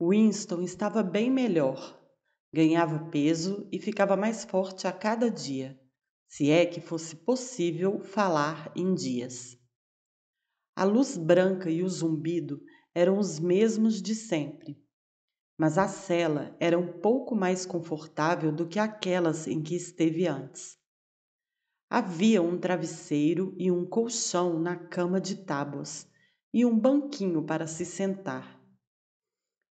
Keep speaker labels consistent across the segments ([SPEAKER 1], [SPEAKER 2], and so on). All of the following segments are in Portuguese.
[SPEAKER 1] Winston estava bem melhor. Ganhava peso e ficava mais forte a cada dia, se é que fosse possível falar em dias. A luz branca e o zumbido eram os mesmos de sempre, mas a cela era um pouco mais confortável do que aquelas em que esteve antes. Havia um travesseiro e um colchão na cama de tábuas e um banquinho para se sentar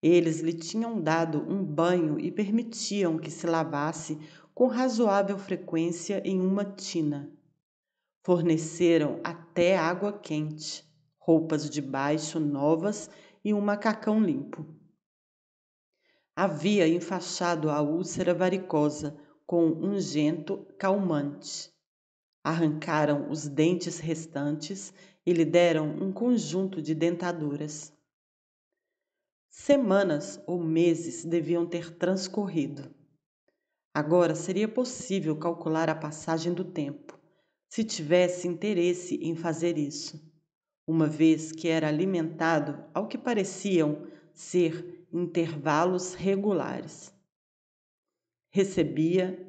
[SPEAKER 1] eles lhe tinham dado um banho e permitiam que se lavasse com razoável frequência em uma tina. Forneceram até água quente, roupas de baixo novas e um macacão limpo. Havia enfaixado a úlcera varicosa com ungento calmante. Arrancaram os dentes restantes e lhe deram um conjunto de dentaduras. Semanas ou meses deviam ter transcorrido. Agora seria possível calcular a passagem do tempo, se tivesse interesse em fazer isso, uma vez que era alimentado ao que pareciam ser intervalos regulares. Recebia,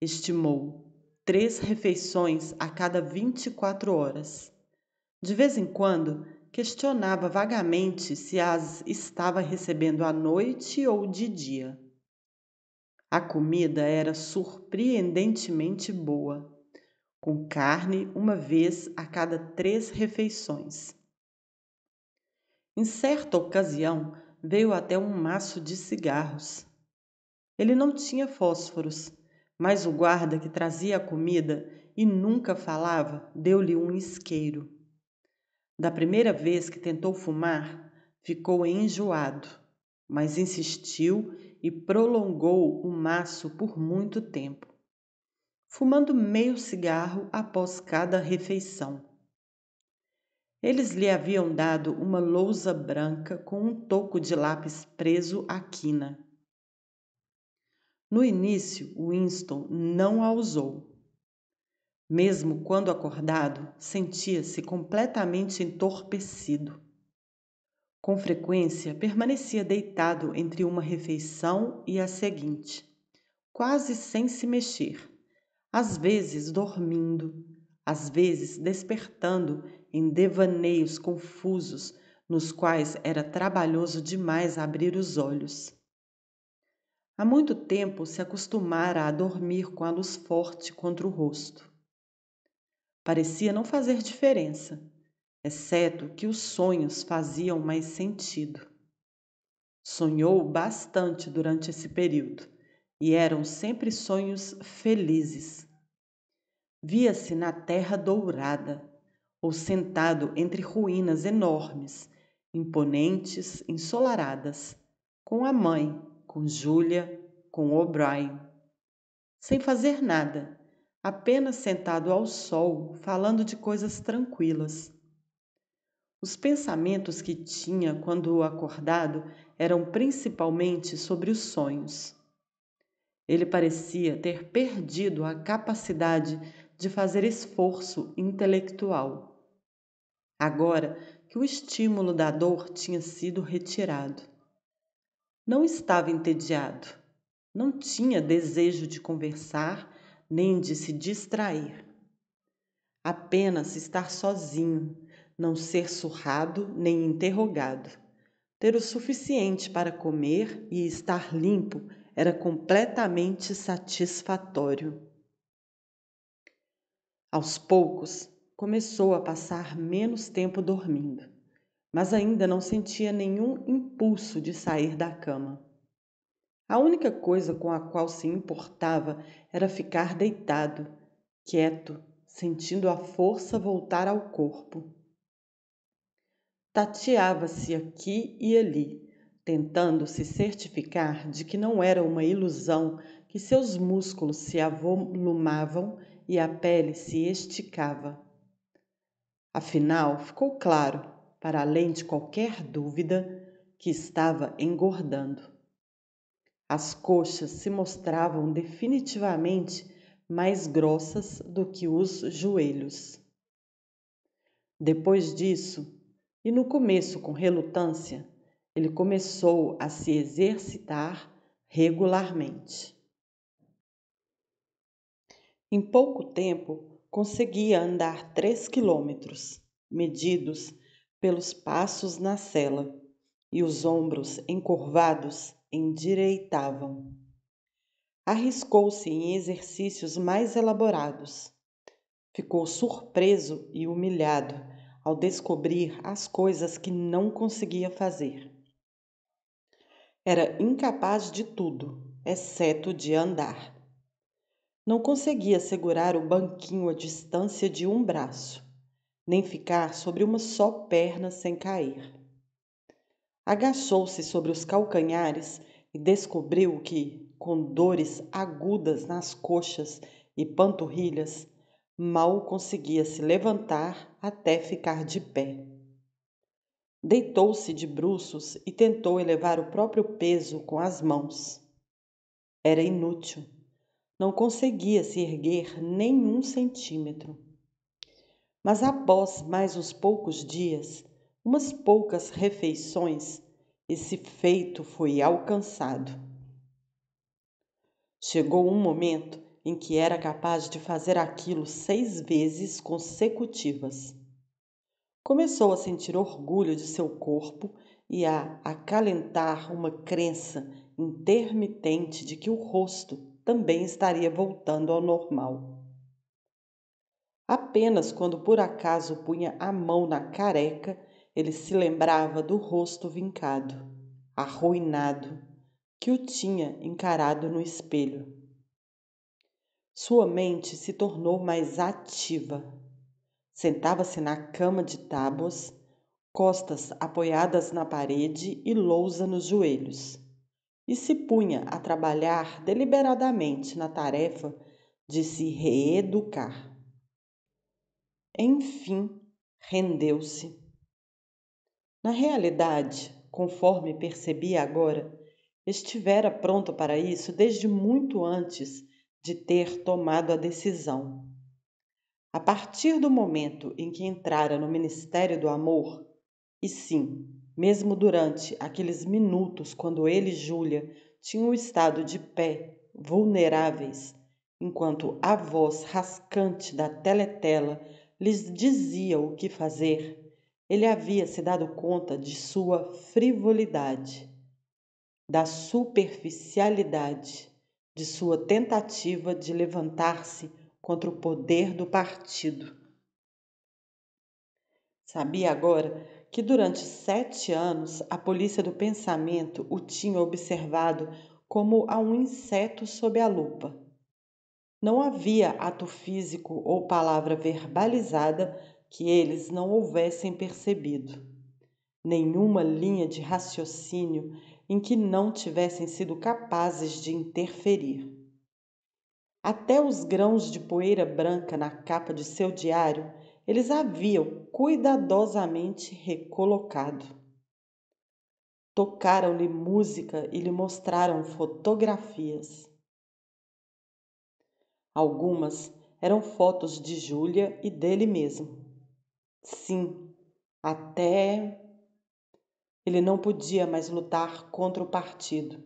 [SPEAKER 1] estimou, três refeições a cada 24 horas. De vez em quando, questionava vagamente se as estava recebendo à noite ou de dia. A comida era surpreendentemente boa, com carne uma vez a cada três refeições. Em certa ocasião, veio até um maço de cigarros. Ele não tinha fósforos, mas o guarda que trazia a comida e nunca falava deu-lhe um isqueiro. Da primeira vez que tentou fumar, ficou enjoado, mas insistiu e prolongou o maço por muito tempo, fumando meio cigarro após cada refeição. Eles lhe haviam dado uma lousa branca com um toco de lápis preso à quina. No início, Winston não a usou, mesmo quando acordado, sentia-se completamente entorpecido. Com frequência, permanecia deitado entre uma refeição e a seguinte, quase sem se mexer, às vezes dormindo, às vezes despertando em devaneios confusos nos quais era trabalhoso demais abrir os olhos. Há muito tempo se acostumara a dormir com a luz forte contra o rosto parecia não fazer diferença, exceto que os sonhos faziam mais sentido. Sonhou bastante durante esse período e eram sempre sonhos felizes. Via-se na Terra Dourada, ou sentado entre ruínas enormes, imponentes, ensolaradas, com a mãe, com Júlia, com O'Brien. Sem fazer nada, apenas sentado ao sol, falando de coisas tranquilas. Os pensamentos que tinha quando acordado eram principalmente sobre os sonhos. Ele parecia ter perdido a capacidade de fazer esforço intelectual. Agora que o estímulo da dor tinha sido retirado. Não estava entediado, não tinha desejo de conversar nem de se distrair. Apenas estar sozinho, não ser surrado nem interrogado. Ter o suficiente para comer e estar limpo era completamente satisfatório. Aos poucos, começou a passar menos tempo dormindo, mas ainda não sentia nenhum impulso de sair da cama. A única coisa com a qual se importava era ficar deitado, quieto, sentindo a força voltar ao corpo. Tateava-se aqui e ali, tentando se certificar de que não era uma ilusão que seus músculos se avolumavam e a pele se esticava. Afinal, ficou claro, para além de qualquer dúvida, que estava engordando. As coxas se mostravam definitivamente mais grossas do que os joelhos. Depois disso, e no começo com relutância, ele começou a se exercitar regularmente. Em pouco tempo, conseguia andar três quilômetros, medidos pelos passos na cela, e os ombros encurvados endireitavam. Arriscou-se em exercícios mais elaborados. Ficou surpreso e humilhado ao descobrir as coisas que não conseguia fazer. Era incapaz de tudo, exceto de andar. Não conseguia segurar o banquinho à distância de um braço, nem ficar sobre uma só perna sem cair. Agachou-se sobre os calcanhares e descobriu que, com dores agudas nas coxas e panturrilhas, mal conseguia se levantar até ficar de pé. Deitou-se de bruços e tentou elevar o próprio peso com as mãos. Era inútil. Não conseguia se erguer nem um centímetro. Mas após mais uns poucos dias, umas poucas refeições, esse feito foi alcançado. Chegou um momento em que era capaz de fazer aquilo seis vezes consecutivas. Começou a sentir orgulho de seu corpo e a acalentar uma crença intermitente de que o rosto também estaria voltando ao normal. Apenas quando por acaso punha a mão na careca ele se lembrava do rosto vincado, arruinado, que o tinha encarado no espelho. Sua mente se tornou mais ativa. Sentava-se na cama de tábuas, costas apoiadas na parede e lousa nos joelhos, e se punha a trabalhar deliberadamente na tarefa de se reeducar. Enfim, rendeu-se na realidade, conforme percebi agora, estivera pronto para isso desde muito antes de ter tomado a decisão. A partir do momento em que entrara no Ministério do Amor, e sim, mesmo durante aqueles minutos quando ele e Júlia tinham estado de pé, vulneráveis, enquanto a voz rascante da teletela lhes dizia o que fazer, ele havia se dado conta de sua frivolidade, da superficialidade de sua tentativa de levantar-se contra o poder do partido. Sabia agora que durante sete anos a polícia do pensamento o tinha observado como a um inseto sob a lupa. Não havia ato físico ou palavra verbalizada que eles não houvessem percebido, nenhuma linha de raciocínio em que não tivessem sido capazes de interferir. Até os grãos de poeira branca na capa de seu diário eles haviam cuidadosamente recolocado. Tocaram-lhe música e lhe mostraram fotografias. Algumas eram fotos de Júlia e dele mesmo. Sim, até ele não podia mais lutar contra o partido.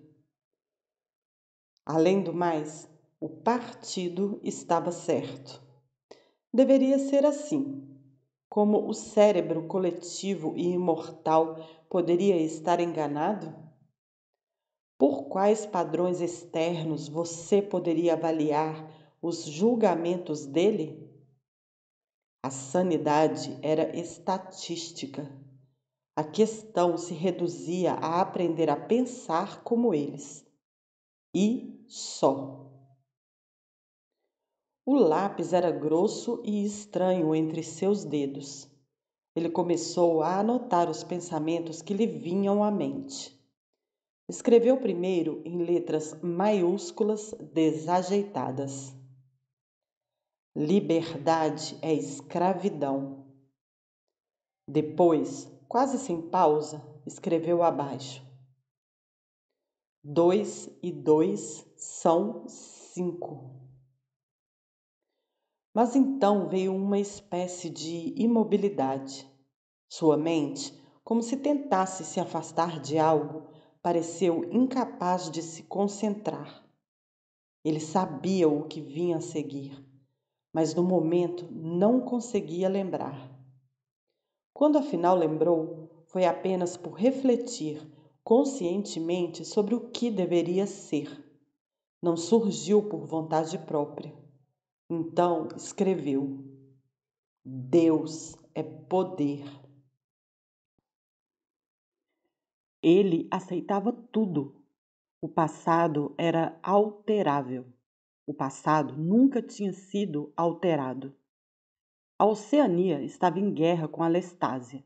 [SPEAKER 1] Além do mais, o partido estava certo. Deveria ser assim. Como o cérebro coletivo e imortal poderia estar enganado? Por quais padrões externos você poderia avaliar os julgamentos dele? A sanidade era estatística. A questão se reduzia a aprender a pensar como eles. E só. O lápis era grosso e estranho entre seus dedos. Ele começou a anotar os pensamentos que lhe vinham à mente. Escreveu primeiro em letras maiúsculas desajeitadas. Liberdade é escravidão. Depois, quase sem pausa, escreveu abaixo: Dois e dois são cinco. Mas então veio uma espécie de imobilidade. Sua mente, como se tentasse se afastar de algo, pareceu incapaz de se concentrar. Ele sabia o que vinha a seguir mas no momento não conseguia lembrar. Quando afinal lembrou, foi apenas por refletir conscientemente sobre o que deveria ser. Não surgiu por vontade própria. Então escreveu: Deus é poder. Ele aceitava tudo. O passado era alterável. O passado nunca tinha sido alterado. A Oceania estava em guerra com a Lestásia.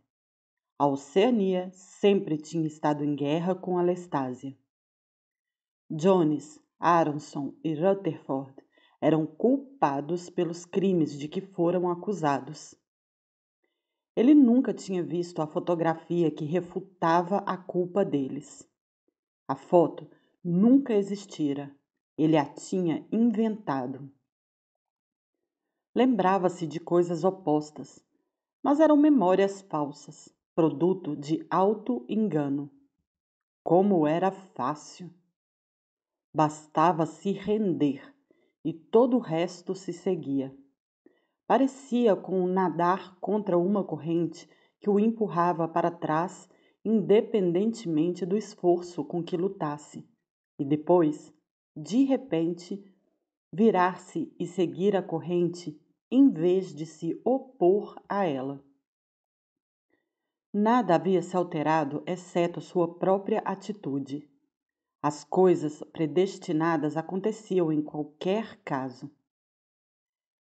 [SPEAKER 1] A Oceania sempre tinha estado em guerra com a Lestásia. Jones, Aronson e Rutherford eram culpados pelos crimes de que foram acusados. Ele nunca tinha visto a fotografia que refutava a culpa deles. A foto nunca existira ele a tinha inventado. Lembrava-se de coisas opostas, mas eram memórias falsas, produto de alto engano. Como era fácil! Bastava se render e todo o resto se seguia. Parecia com nadar contra uma corrente que o empurrava para trás, independentemente do esforço com que lutasse. E depois de repente, virar-se e seguir a corrente em vez de se opor a ela. Nada havia se alterado exceto sua própria atitude. As coisas predestinadas aconteciam em qualquer caso.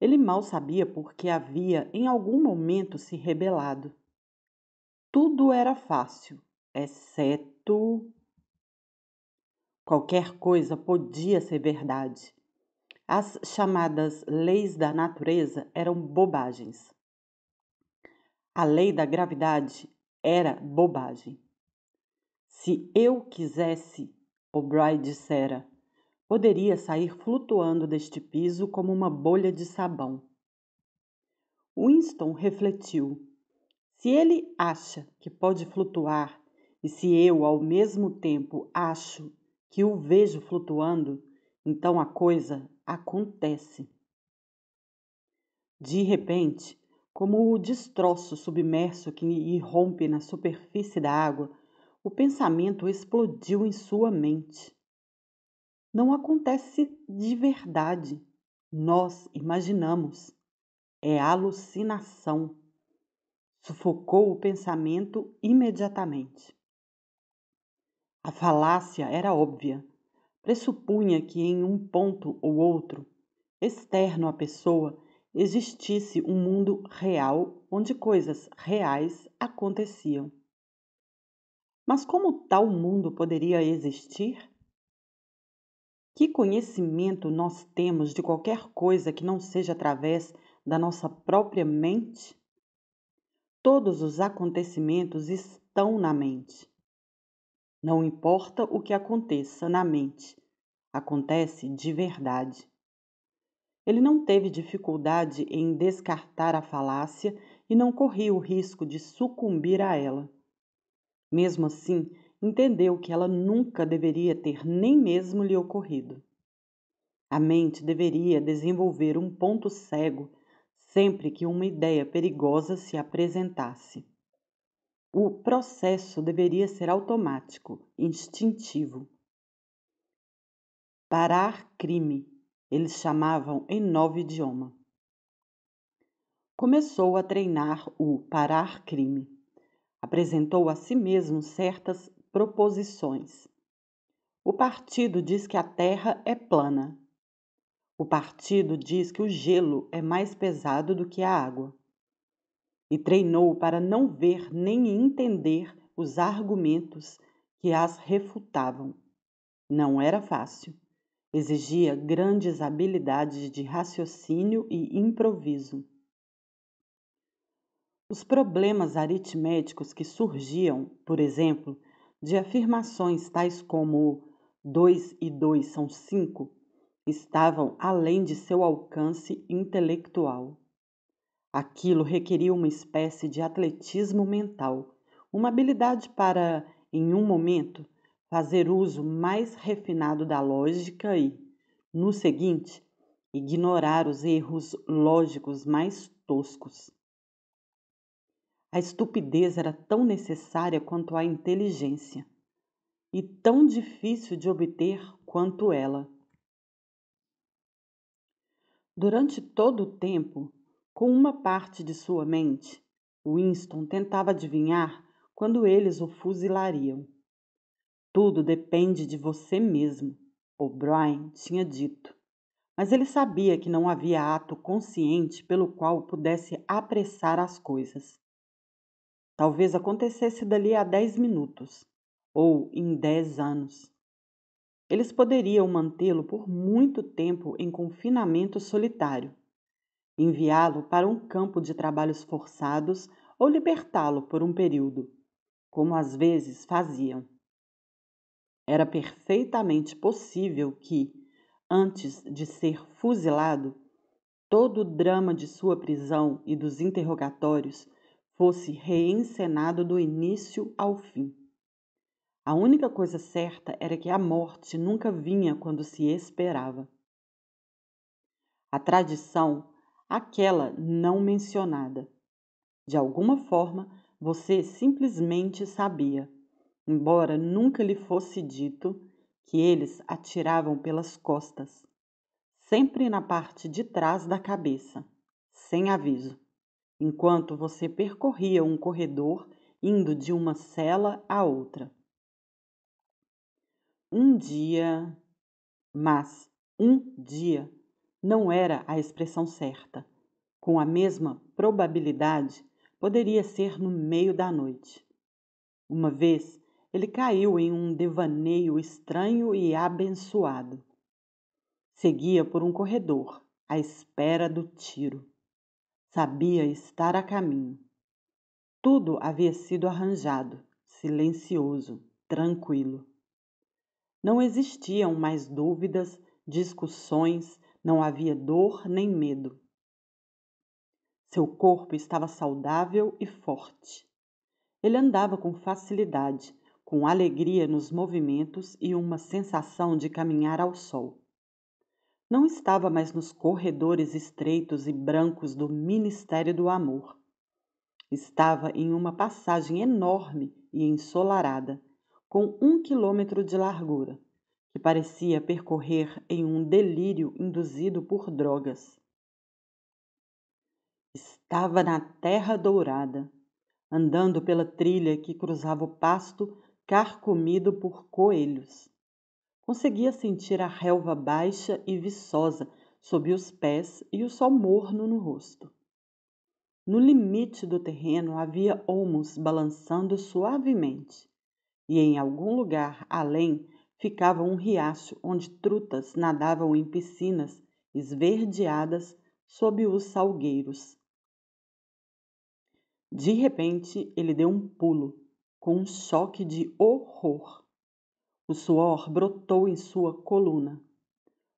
[SPEAKER 1] Ele mal sabia porque havia em algum momento se rebelado. Tudo era fácil, exceto Qualquer coisa podia ser verdade. As chamadas leis da natureza eram bobagens. A lei da gravidade era bobagem. Se eu quisesse, O'Brien dissera, poderia sair flutuando deste piso como uma bolha de sabão. Winston refletiu. Se ele acha que pode flutuar e se eu ao mesmo tempo acho que o vejo flutuando, então a coisa acontece. De repente, como o destroço submerso que irrompe na superfície da água, o pensamento explodiu em sua mente. Não acontece de verdade. Nós imaginamos. É alucinação. Sufocou o pensamento imediatamente. A falácia era óbvia. Pressupunha que em um ponto ou outro, externo à pessoa, existisse um mundo real onde coisas reais aconteciam. Mas como tal mundo poderia existir? Que conhecimento nós temos de qualquer coisa que não seja através da nossa própria mente? Todos os acontecimentos estão na mente. Não importa o que aconteça na mente, acontece de verdade. Ele não teve dificuldade em descartar a falácia e não corria o risco de sucumbir a ela. Mesmo assim, entendeu que ela nunca deveria ter nem mesmo lhe ocorrido. A mente deveria desenvolver um ponto cego sempre que uma ideia perigosa se apresentasse. O processo deveria ser automático, instintivo. Parar crime, eles chamavam em novo idioma. Começou a treinar o parar crime. Apresentou a si mesmo certas proposições. O partido diz que a Terra é plana. O partido diz que o gelo é mais pesado do que a água e treinou para não ver nem entender os argumentos que as refutavam. Não era fácil. Exigia grandes habilidades de raciocínio e improviso. Os problemas aritméticos que surgiam, por exemplo, de afirmações tais como 2 e 2 são 5, estavam além de seu alcance intelectual. Aquilo requeria uma espécie de atletismo mental, uma habilidade para, em um momento, fazer uso mais refinado da lógica e, no seguinte, ignorar os erros lógicos mais toscos. A estupidez era tão necessária quanto a inteligência e tão difícil de obter quanto ela. Durante todo o tempo, com uma parte de sua mente, Winston tentava adivinhar quando eles o fuzilariam. Tudo depende de você mesmo, O'Brien tinha dito. Mas ele sabia que não havia ato consciente pelo qual pudesse apressar as coisas. Talvez acontecesse dali a dez minutos, ou em dez anos. Eles poderiam mantê-lo por muito tempo em confinamento solitário, enviá-lo para um campo de trabalhos forçados ou libertá-lo por um período, como às vezes faziam. Era perfeitamente possível que, antes de ser fuzilado, todo o drama de sua prisão e dos interrogatórios fosse reencenado do início ao fim. A única coisa certa era que a morte nunca vinha quando se esperava. A tradição aquela não mencionada. De alguma forma, você simplesmente sabia, embora nunca lhe fosse dito, que eles atiravam pelas costas, sempre na parte de trás da cabeça, sem aviso, enquanto você percorria um corredor indo de uma cela a outra. Um dia, mas um dia não era a expressão certa. Com a mesma probabilidade, poderia ser no meio da noite. Uma vez, ele caiu em um devaneio estranho e abençoado. Seguia por um corredor, à espera do tiro. Sabia estar a caminho. Tudo havia sido arranjado, silencioso, tranquilo. Não existiam mais dúvidas, discussões, não havia dor nem medo. Seu corpo estava saudável e forte. Ele andava com facilidade, com alegria nos movimentos e uma sensação de caminhar ao sol. Não estava mais nos corredores estreitos e brancos do Ministério do Amor. Estava em uma passagem enorme e ensolarada, com um quilômetro de largura que parecia percorrer em um delírio induzido por drogas. Estava na Terra Dourada, andando pela trilha que cruzava o pasto carcomido por coelhos. Conseguia sentir a relva baixa e viçosa sob os pés e o sol morno no rosto. No limite do terreno havia olmos balançando suavemente, e em algum lugar além ficava um riacho onde trutas nadavam em piscinas esverdeadas sob os salgueiros. De repente, ele deu um pulo, com um choque de horror. O suor brotou em sua coluna.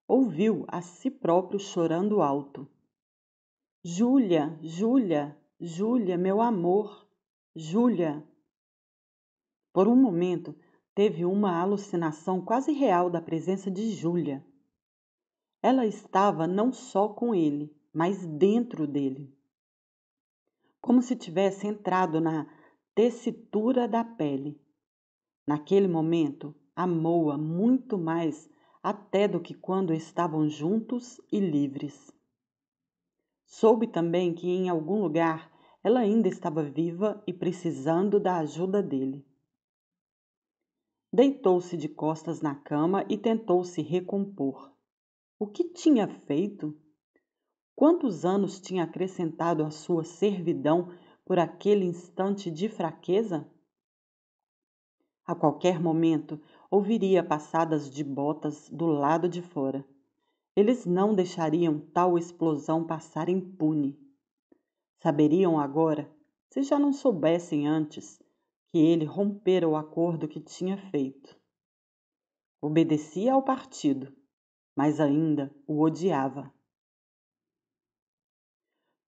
[SPEAKER 1] Ouviu a si próprio chorando alto. Júlia, Júlia, Júlia, meu amor, Júlia. Por um momento, teve uma alucinação quase real da presença de Júlia. Ela estava não só com ele, mas dentro dele. Como se tivesse entrado na tessitura da pele. Naquele momento, amou-a muito mais até do que quando estavam juntos e livres. Soube também que em algum lugar ela ainda estava viva e precisando da ajuda dele. Deitou-se de costas na cama e tentou se recompor. O que tinha feito? Quantos anos tinha acrescentado à sua servidão por aquele instante de fraqueza? A qualquer momento ouviria passadas de botas do lado de fora. Eles não deixariam tal explosão passar impune. Saberiam agora, se já não soubessem antes, que ele rompera o acordo que tinha feito. Obedecia ao partido, mas ainda o odiava.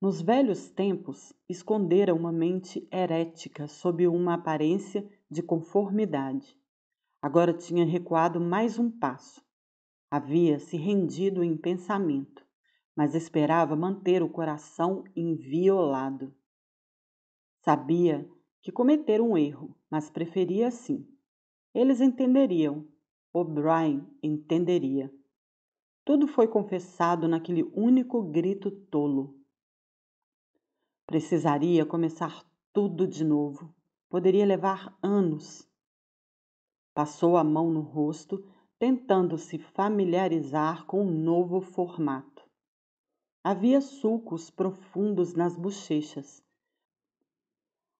[SPEAKER 1] Nos velhos tempos, escondera uma mente herética sob uma aparência de conformidade. Agora tinha recuado mais um passo. Havia se rendido em pensamento, mas esperava manter o coração inviolado. Sabia que cometeram um erro, mas preferia assim. Eles entenderiam. O'Brien entenderia. Tudo foi confessado naquele único grito tolo. Precisaria começar tudo de novo. Poderia levar anos. Passou a mão no rosto, tentando se familiarizar com o um novo formato. Havia sulcos profundos nas bochechas.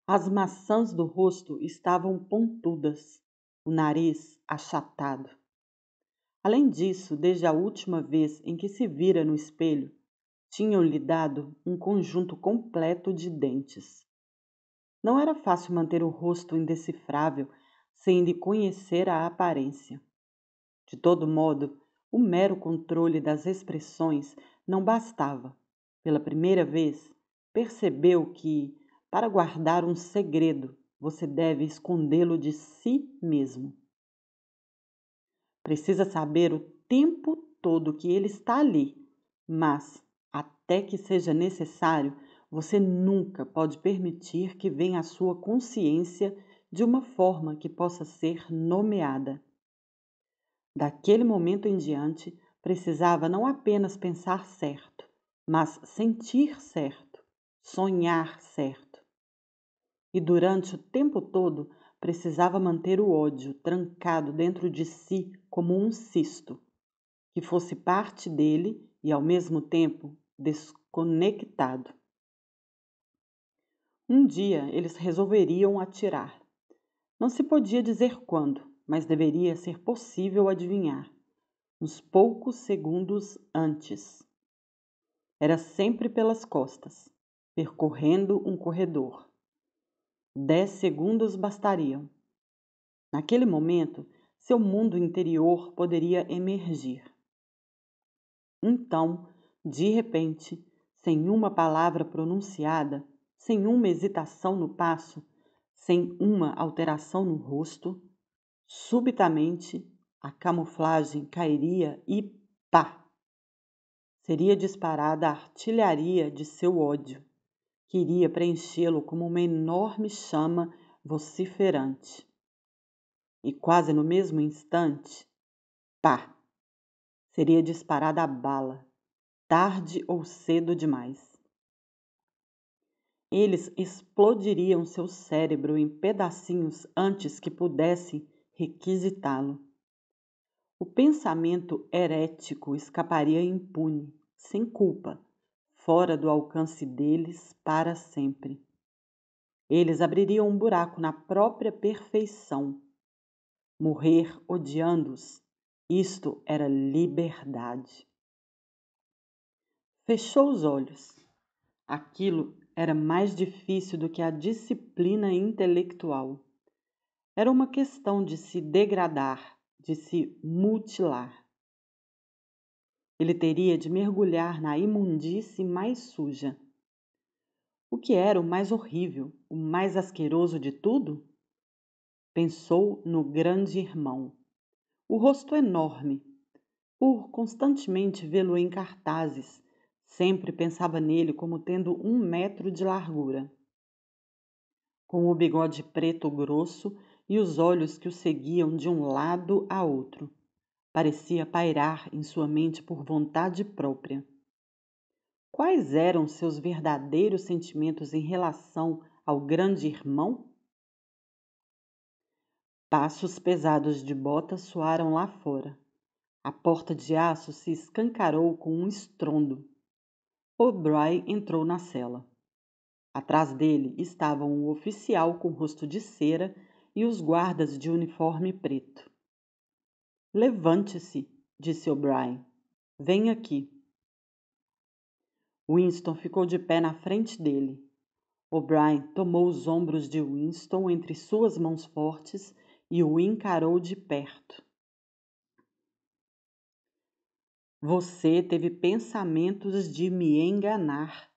[SPEAKER 1] As maçãs do rosto estavam pontudas, o nariz achatado. Além disso, desde a última vez em que se vira no espelho, tinham-lhe dado um conjunto completo de dentes. Não era fácil manter o rosto indecifrável sem lhe conhecer a aparência. De todo modo, o mero controle das expressões não bastava. Pela primeira vez, percebeu que, para guardar um segredo, você deve escondê-lo de si mesmo. Precisa saber o tempo todo que ele está ali, mas até que seja necessário, você nunca pode permitir que venha à sua consciência de uma forma que possa ser nomeada. Daquele momento em diante, precisava não apenas pensar certo, mas sentir certo, sonhar certo e durante o tempo todo precisava manter o ódio trancado dentro de si como um cisto, que fosse parte dele e ao mesmo tempo desconectado. Um dia eles resolveriam atirar. Não se podia dizer quando, mas deveria ser possível adivinhar, uns poucos segundos antes. Era sempre pelas costas, percorrendo um corredor. Dez segundos bastariam. Naquele momento, seu mundo interior poderia emergir. Então, de repente, sem uma palavra pronunciada, sem uma hesitação no passo, sem uma alteração no rosto, subitamente a camuflagem cairia e pá! Seria disparada a artilharia de seu ódio queria preenchê-lo como uma enorme chama vociferante. E quase no mesmo instante, pá! Seria disparada a bala, tarde ou cedo demais. Eles explodiriam seu cérebro em pedacinhos antes que pudessem requisitá-lo. O pensamento herético escaparia impune, sem culpa, fora do alcance deles para sempre. Eles abririam um buraco na própria perfeição. Morrer odiando-os, isto era liberdade. Fechou os olhos. Aquilo era mais difícil do que a disciplina intelectual. Era uma questão de se degradar, de se mutilar. Ele teria de mergulhar na imundície mais suja. O que era o mais horrível, o mais asqueroso de tudo? Pensou no grande irmão. O rosto enorme. Por constantemente vê-lo em cartazes, sempre pensava nele como tendo um metro de largura. Com o bigode preto grosso e os olhos que o seguiam de um lado a outro parecia pairar em sua mente por vontade própria. Quais eram seus verdadeiros sentimentos em relação ao grande irmão? Passos pesados de bota soaram lá fora. A porta de aço se escancarou com um estrondo. O'Brien entrou na cela. Atrás dele estavam o oficial com rosto de cera e os guardas de uniforme preto. Levante-se, disse O'Brien. Vem aqui. Winston ficou de pé na frente dele. O'Brien tomou os ombros de Winston entre suas mãos fortes e o encarou de perto. Você teve pensamentos de me enganar.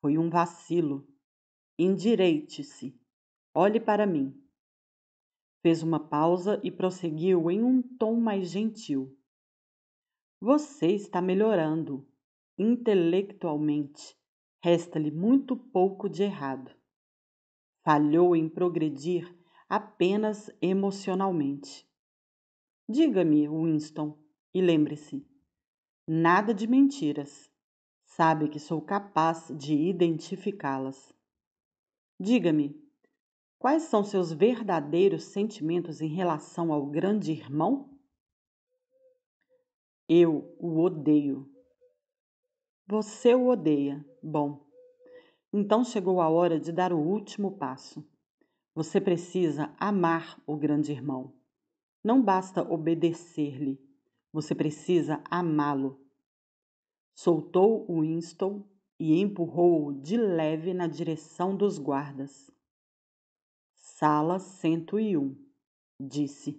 [SPEAKER 1] Foi um vacilo. Endireite-se. Olhe para mim. Fez uma pausa e prosseguiu em um tom mais gentil. Você está melhorando intelectualmente. Resta-lhe muito pouco de errado. Falhou em progredir apenas emocionalmente. Diga-me, Winston, e lembre-se: nada de mentiras. Sabe que sou capaz de identificá-las. Diga-me, Quais são seus verdadeiros sentimentos em relação ao grande irmão? Eu o odeio. Você o odeia. Bom, então chegou a hora de dar o último passo. Você precisa amar o grande irmão. Não basta obedecer-lhe, você precisa amá-lo. Soltou o Winston e empurrou-o de leve na direção dos guardas. Sala 101, disse.